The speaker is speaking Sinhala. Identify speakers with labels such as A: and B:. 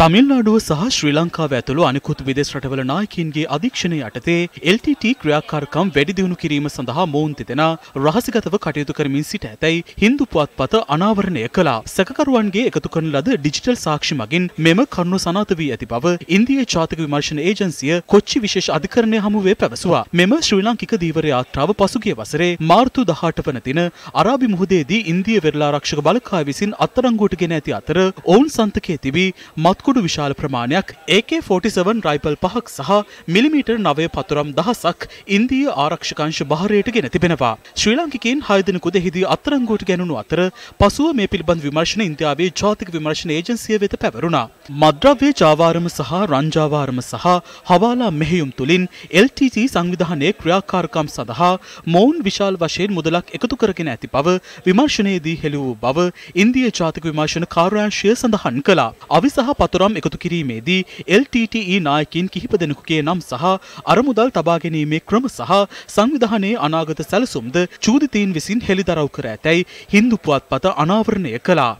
A: තමිල්නාඩුව සහ ශ්‍රී ලංකාව ඇතුළු අනිකුත් විදෙස් රටවල නායකයින්ගේ අධීක්ෂණය යටතේ LTT ක්‍රියාකාරකම් වැඩි දියුණු කිරීම සඳහා මොවුන් දෙදෙනා රහසිගතව කටයුතු කරමින් සිට ඇතැයි හින්දු පුවත්පත අනාවරණය කළා. සැකකරුවන්ගේ එකතු කරන ලද ඩිජිටල් සාක්ෂි මගින් මෙම කරුණු සනාථ වී ඇති බව ඉන්දියා ජාතික විමර්ශන ඒජන්සිය කොච්චි විශේෂ අධිකරණය හමුවේ පැවසුවා. මෙම ශ්‍රී ලාංකික ධීවර යාත්‍රාව පසුගිය වසරේ මාර්තු 18 වන දින අරාබි මුහුදේදී ඉන්දිය වෙරළාරක්ෂක බලකාය විසින් අත්අඩංගුවට ගෙන ඇති අතර ඔවුන් සන්තකයේ තිබී මත්කු කුඩු විශාල ප්‍රමාණයක් AK47 රයිපල් පහක් සහ මිලිමීටර් 9 පතුරම් දහසක් ඉන්දීය ආරක්ෂකංශ බහරයට ගෙන තිබෙනවා. ශ්‍රී ලාංකිකයින් 6 දිනෙකු දෙහිදී අත්අඩංගුවට ගැනුණු අතර පසුව මේ පිළිබඳ විමර්ශන ඉන්දියාවේ ජාතික විමර්ශන ඒජන්සිය වෙත පැවරුණා. මද්‍රව්‍ය ජාවාරම සහ රංජාවාරම සහ හවාලා මෙහෙයුම් තුලින් LTT සංවිධානයේ ක්‍රියාකාරකම් සඳහා මොවුන් විශාල වශයෙන් මුදලක් එකතු කරගෙන ඇති බව විමර්ශනයේදී හෙළි වූ බව ඉන්දිය ජාතික විමර්ශන කාර්යාංශය සඳහන් කළා. අවි සහ පතුර තොරතුරම් එකතු කිරීමේදී LTTE නායකින් කිහිප දෙනෙකුගේ නම් සහ අරමුදල් තබා ගැනීමේ ක්‍රම සහ සංවිධානයේ අනාගත සැලසුම්ද චූදිතීන් විසින් හෙළිදරව් කර ඇතැයි හින්දු පුවත්පත අනාවරණය කළා.